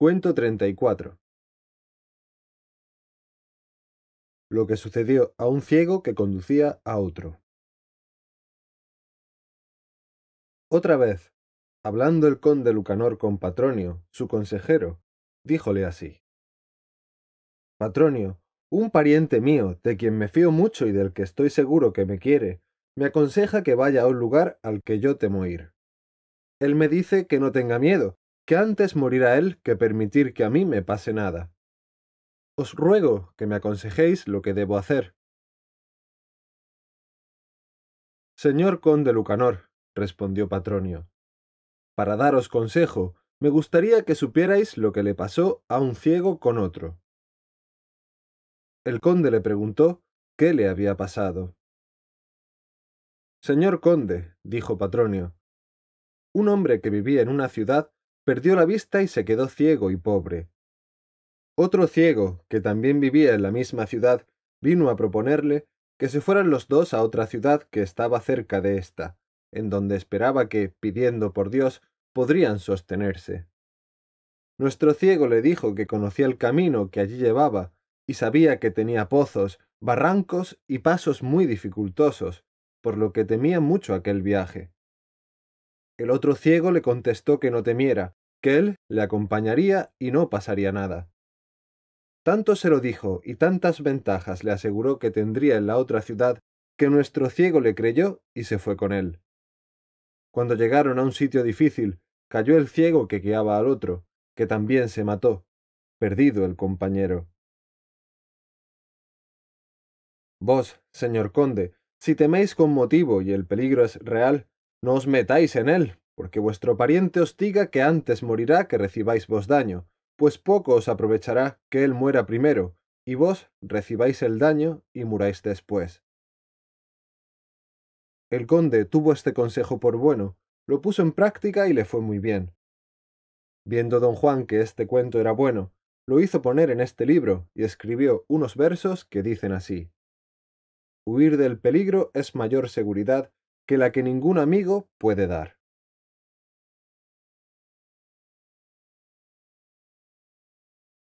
Cuento 34. Lo que sucedió a un ciego que conducía a otro. Otra vez, hablando el conde Lucanor con Patronio, su consejero, díjole así. Patronio, un pariente mío, de quien me fío mucho y del que estoy seguro que me quiere, me aconseja que vaya a un lugar al que yo temo ir. Él me dice que no tenga miedo, que antes morirá él que permitir que a mí me pase nada. Os ruego que me aconsejéis lo que debo hacer. Señor conde Lucanor, respondió Patronio, para daros consejo, me gustaría que supierais lo que le pasó a un ciego con otro. El conde le preguntó qué le había pasado. Señor conde, dijo Patronio, un hombre que vivía en una ciudad perdió la vista y se quedó ciego y pobre. Otro ciego, que también vivía en la misma ciudad, vino a proponerle que se fueran los dos a otra ciudad que estaba cerca de ésta, en donde esperaba que, pidiendo por Dios, podrían sostenerse. Nuestro ciego le dijo que conocía el camino que allí llevaba, y sabía que tenía pozos, barrancos y pasos muy dificultosos, por lo que temía mucho aquel viaje. El otro ciego le contestó que no temiera, que él le acompañaría y no pasaría nada. Tanto se lo dijo y tantas ventajas le aseguró que tendría en la otra ciudad que nuestro ciego le creyó y se fue con él. Cuando llegaron a un sitio difícil, cayó el ciego que guiaba al otro, que también se mató, perdido el compañero. Vos, señor conde, si teméis con motivo y el peligro es real, no os metáis en él, porque vuestro pariente os diga que antes morirá que recibáis vos daño, pues poco os aprovechará que él muera primero, y vos recibáis el daño y muráis después. El conde tuvo este consejo por bueno, lo puso en práctica y le fue muy bien. Viendo don Juan que este cuento era bueno, lo hizo poner en este libro y escribió unos versos que dicen así Huir del peligro es mayor seguridad que la que ningún amigo puede dar.